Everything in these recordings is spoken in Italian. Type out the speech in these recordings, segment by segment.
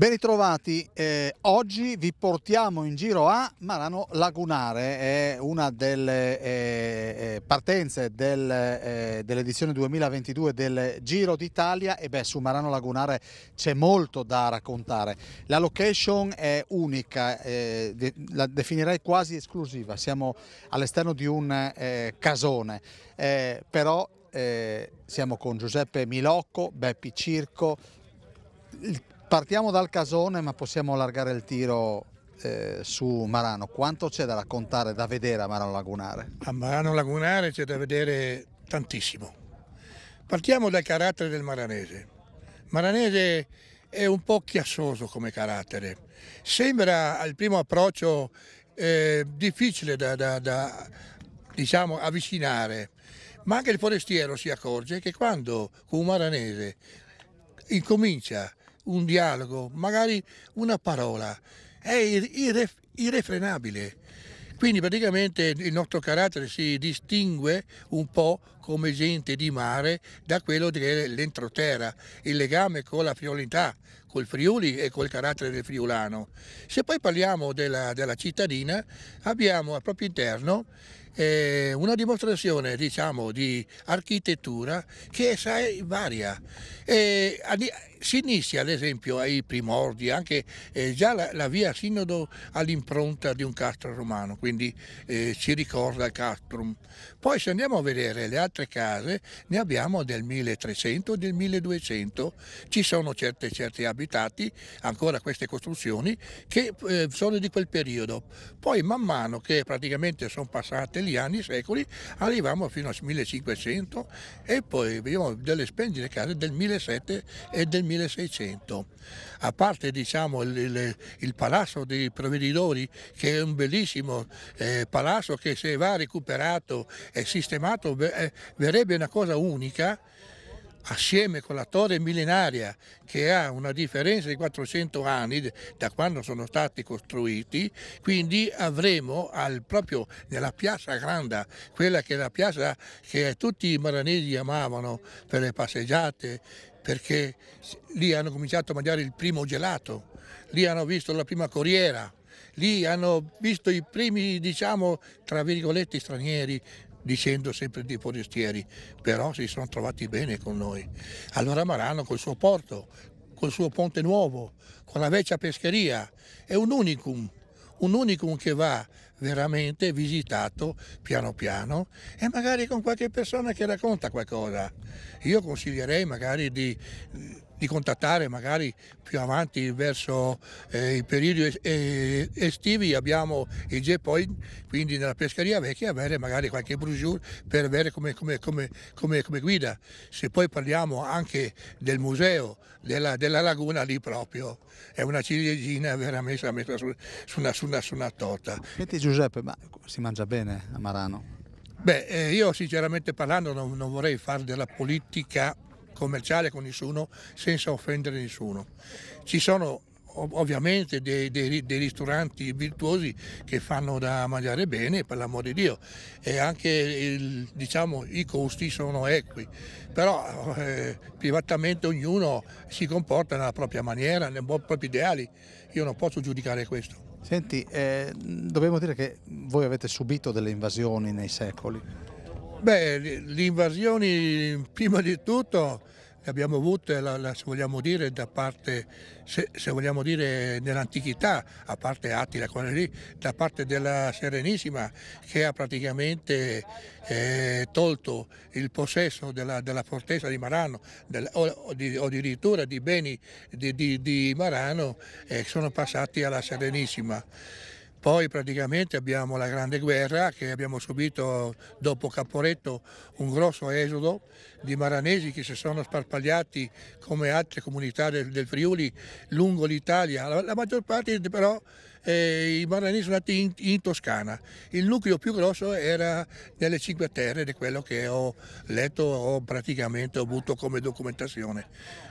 Ben ritrovati, eh, oggi vi portiamo in giro a Marano Lagunare, è una delle eh, eh partenze del, eh, dell'edizione 2022 del Giro d'Italia e beh su Marano Lagunare c'è molto da raccontare. La location è unica, eh, de la definirei quasi esclusiva, siamo all'esterno di un eh, casone, però siamo con Giuseppe Milocco, Beppi Circo, il Partiamo dal casone ma possiamo allargare il tiro eh, su Marano. Quanto c'è da raccontare, da vedere a Marano Lagunare? A Marano Lagunare c'è da vedere tantissimo. Partiamo dal carattere del maranese. Maranese è un po' chiassoso come carattere. Sembra al primo approccio eh, difficile da, da, da diciamo, avvicinare, ma anche il forestiero si accorge che quando un maranese incomincia un dialogo, magari una parola, è irref, irrefrenabile. Quindi praticamente il nostro carattere si distingue un po' come gente di mare da quello dell'entroterra, il legame con la friolità, col Friuli e col carattere del friulano. Se poi parliamo della, della cittadina, abbiamo al proprio interno eh, una dimostrazione diciamo, di architettura che sai, varia. Eh, si inizia ad esempio ai primordi, anche eh, già la, la, via Sinodo ha l'impronta di un castro romano, quindi ci eh, ricorda il castrum. Poi se andiamo a vedere le altre altre case ne abbiamo del 1300 del 1200. Ci sono certe, certi abitati, ancora queste costruzioni, che eh, sono di quel periodo. Poi man mano che praticamente sono passati gli anni, i secoli, arriviamo fino al 1500 e poi abbiamo delle splendide case del 1700 e del 1600. A parte diciamo, il, il, il palazzo dei provveditori, che è un bellissimo eh, palazzo che se va recuperato e sistemato è, verrebbe una cosa unica assieme con la torre millenaria che ha una differenza di 400 anni da quando sono stati costruiti, quindi avremo al, proprio nella piazza grande, quella che è la piazza che tutti i maranesi amavano per le passeggiate, perché lì hanno cominciato a mangiare il primo gelato, lì hanno visto la prima corriera, lì hanno visto i primi, diciamo, tra virgolette stranieri dicendo sempre di forestieri, però si sono trovati bene con noi. Allora Marano col suo porto, col suo ponte nuovo, con la vecchia pescheria, è un unicum, un unicum che va veramente visitato piano piano e magari con qualche persona che racconta qualcosa. Io consiglierei magari di, di contattare magari più avanti verso eh, i periodi eh, estivi abbiamo il J-Point, quindi nella pescheria vecchia avere magari qualche brochure per avere come, come, come, come, guida. Se poi parliamo anche del museo, della, della laguna lì proprio, è una ciliegina veramente messa su, su, una, su, una, su una torta. Senti, Giuseppe, ma si mangia bene a Marano? Beh, eh, io sinceramente parlando non, non vorrei fare della politica commerciale con nessuno senza offendere nessuno. Ci sono ovviamente dei, dei, dei, ristoranti virtuosi che fanno da mangiare bene, per l'amor di Dio, e anche il, diciamo, i costi sono equi, però eh, privatamente ognuno si comporta nella propria maniera, nei propri ideali, io non posso giudicare questo. Senti, eh, dobbiamo dire che voi avete subito delle invasioni nei secoli. Beh, le invasioni prima di tutto le abbiamo avute, la, la, se vogliamo dire, da parte, se, se vogliamo dire, nell'antichità, a parte Attila, quella lì, da parte della Serenissima che ha praticamente eh, tolto il possesso della, della fortezza di Marano del, o, o, di, o, addirittura di beni di, di, di Marano e eh, sono passati alla Serenissima. Poi praticamente abbiamo la Grande Guerra che abbiamo subito dopo Caporetto un grosso esodo di maranesi che si sono sparpagliati come altre comunità del, del Friuli lungo l'Italia, la, la maggior parte però e i Barlani sono andati in, in, Toscana. Il nucleo più grosso era nelle Cinque Terre, di quello che ho letto o praticamente ho avuto come documentazione.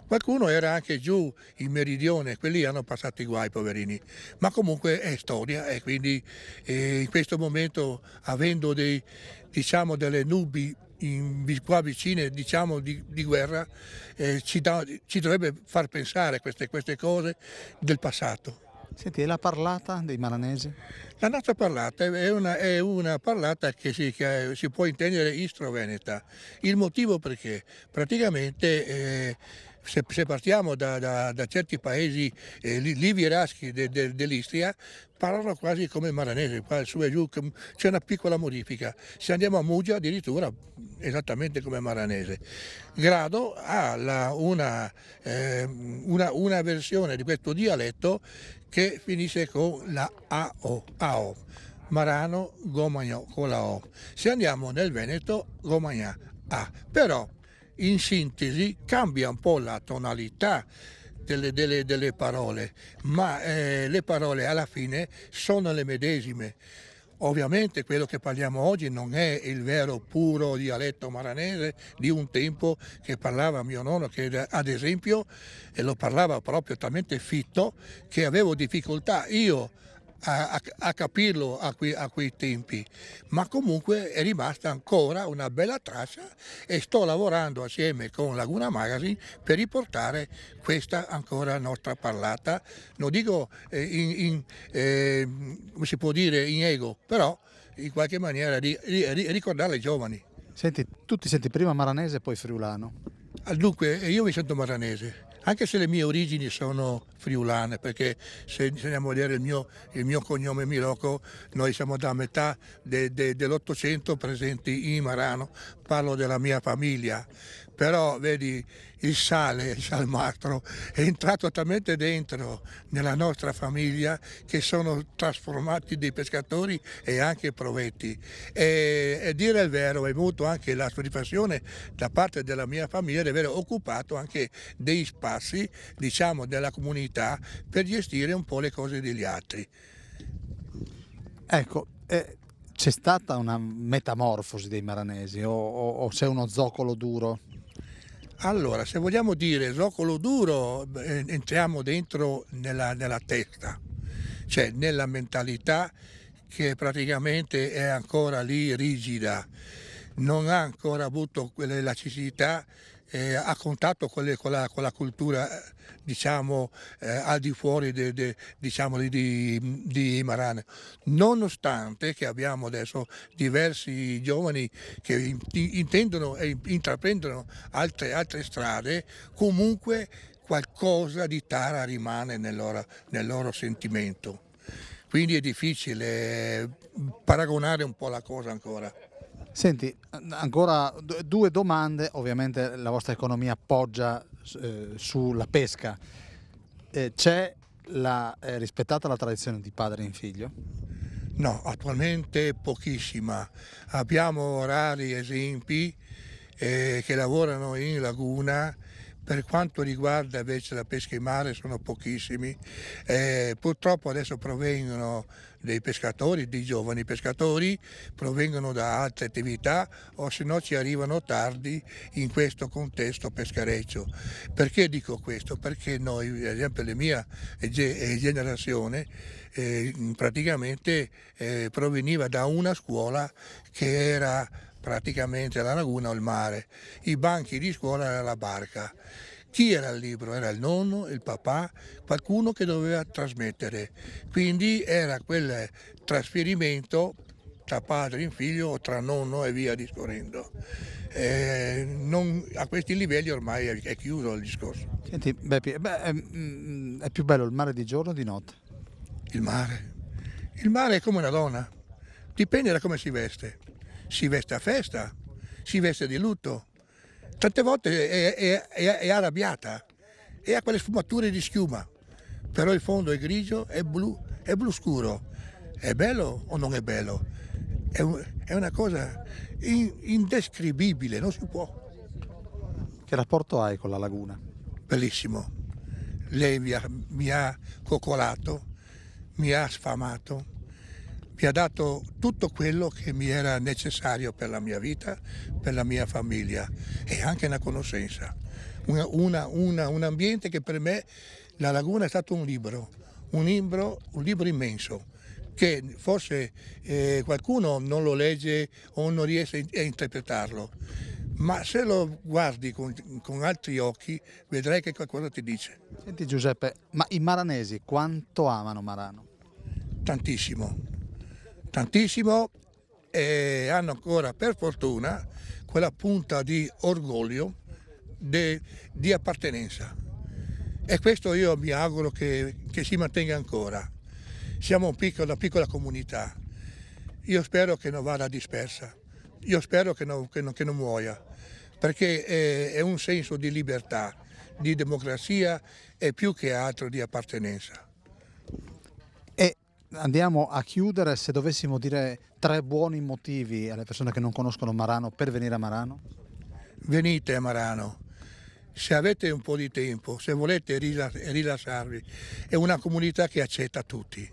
Qualcuno era anche giù in meridione, quelli hanno passato i guai, poverini. Ma comunque è storia e quindi eh, in questo momento, avendo dei, diciamo, delle nubi in, qua vicine diciamo, di, di guerra, eh, ci, da, ci, dovrebbe far pensare queste, queste cose del passato. Senti, e la parlata dei malanesi? La nostra parlata è una, è una parlata che si, che eh, si, può intendere istro-veneta. Il motivo perché praticamente eh, se, se partiamo da, da, da, certi paesi eh, livieraschi de, de, dell'Istria, parlano quasi come maranese, qua su e giù c'è una piccola modifica. Se andiamo a Muggia addirittura mm, esattamente come maranese. Grado ha la, una, eh, una, una versione di questo dialetto che finisce con la AO. A-O. Marano, Gomagnò con la O. Se andiamo nel Veneto, Gomagnà A. Però in sintesi cambia un po' la tonalità delle, delle, delle parole, ma eh, le parole alla fine sono le medesime. Ovviamente quello che parliamo oggi non è il vero puro dialetto maranese di un tempo che parlava mio nonno, che ad esempio e lo parlava proprio talmente fitto che avevo difficoltà io a, a, a capirlo a, qui, a, quei tempi, ma comunque è rimasta ancora una bella traccia e sto lavorando assieme con Laguna Magazine per riportare questa ancora nostra parlata, non dico eh, in, in eh, come si può dire in ego, però in qualche maniera ri, ri, ricordarla ai giovani. Senti, tu ti senti prima maranese e poi friulano? Dunque, io mi sento maranese anche se le mie origini sono friulane, perché se, andiamo a vedere il mio, il mio cognome Miroco, noi siamo da metà de, de, dell'Ottocento presenti in Marano, parlo della mia famiglia, però vedi il sale, il salmastro è entrato talmente dentro nella nostra famiglia che sono trasformati dei pescatori e anche provetti e, e dire il vero è venuto anche la soddisfazione da parte della mia famiglia di aver occupato anche dei spazi diciamo della comunità per gestire un po' le cose degli altri. Ecco, eh, c'è stata una metamorfosi dei maranesi o, o, o c'è uno zoccolo duro? Allora, se vogliamo dire zoccolo duro, eh, entriamo dentro nella, nella testa, cioè nella mentalità che praticamente è ancora lì rigida, non ha ancora avuto l'elasticità eh, a contatto con, le, con, la, con, la, cultura eh, diciamo eh, al di fuori de, de, diciamo, di, di Marane. Nonostante che abbiamo adesso diversi giovani che intendono e intraprendono altre, altre strade, comunque qualcosa di Tara rimane nel loro, nel loro sentimento. Quindi è difficile eh, paragonare un po' la cosa ancora. Senti, ancora due domande, ovviamente la vostra economia poggia eh, sulla pesca. Eh, c'è la, eh, rispettata la tradizione di padre in figlio? No, attualmente pochissima. Abbiamo rari esempi eh, che lavorano in laguna per quanto riguarda invece la pesca in mare sono pochissimi, eh, purtroppo adesso provengono dei pescatori, dei giovani pescatori, provengono da altre attività o se no ci arrivano tardi in questo contesto pescareccio. Perché dico questo? Perché noi, ad esempio la mia eh, generazione, eh, praticamente eh, proveniva da una scuola che era praticamente la laguna o il mare, i banchi di scuola era la barca. Chi era il libro? Era il nonno, il papà, qualcuno che doveva trasmettere. Quindi era quel trasferimento tra padre in figlio o tra nonno e via discorrendo. Eh, non, a questi livelli ormai è, chiuso il discorso. Senti, Beppi, beh, è, mm, è più bello il mare di giorno o di notte? Il mare. Il mare è come una donna, dipende da come si veste si veste a festa, si veste di lutto, tante volte è, è, è, è arrabbiata e ha quelle sfumature di schiuma, però il fondo è grigio, è blu, è blu scuro. È bello o non è bello? È, un, una cosa in, indescrivibile, non si può. Che rapporto hai con la laguna? Bellissimo. Lei mi ha, mi ha coccolato, mi ha sfamato mi ha dato tutto quello che mi era necessario per la mia vita, per la mia famiglia e anche una conoscenza. Una, una, una, un ambiente che per me la laguna è stato un libro, un libro, un libro immenso che forse eh, qualcuno non lo legge o non riesce a interpretarlo, ma se lo guardi con, con, altri occhi vedrai che qualcosa ti dice. Senti Giuseppe, ma i maranesi quanto amano Marano? Tantissimo, tantissimo e hanno ancora per fortuna quella punta di orgoglio, di, di appartenenza. E questo io mi auguro che, che si mantenga ancora. Siamo un piccolo, una piccola comunità. Io spero che non vada dispersa, io spero che non, che non, che non muoia, perché è, è un senso di libertà, di democrazia e più che altro di appartenenza andiamo a chiudere se dovessimo dire tre buoni motivi alle persone che non conoscono Marano per venire a Marano? Venite a Marano, se avete un po' di tempo, se volete rilassarvi, è una comunità che accetta tutti.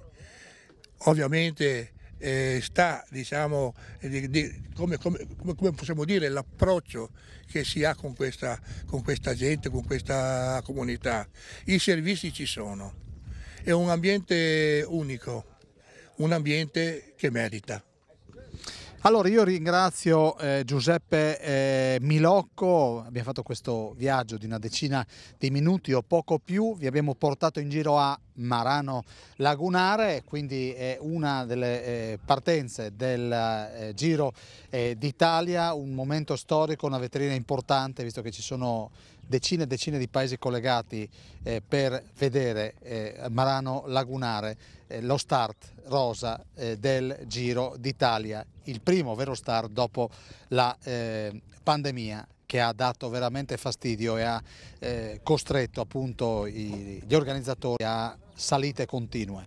Ovviamente eh, sta, diciamo, eh, di, di, come, come, come, possiamo dire, l'approccio che si ha con questa, con questa gente, con questa comunità. I servizi ci sono è un ambiente unico, un ambiente che merita. Allora io ringrazio eh, Giuseppe eh, Milocco, abbiamo fatto questo viaggio di una decina di minuti o poco più, vi abbiamo portato in giro a Marano Lagunare, quindi è una delle eh, partenze del eh, Giro eh, d'Italia, un momento storico, una vetrina importante visto che ci sono decine e decine di paesi collegati per vedere Marano Lagunare, lo start rosa del Giro d'Italia, il primo vero start dopo la pandemia che ha dato veramente fastidio e ha costretto appunto i, gli organizzatori a salite continue.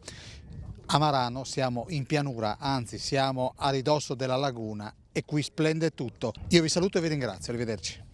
A Marano siamo in pianura, anzi siamo a ridosso della laguna e qui splende tutto. Io vi saluto e vi ringrazio, arrivederci.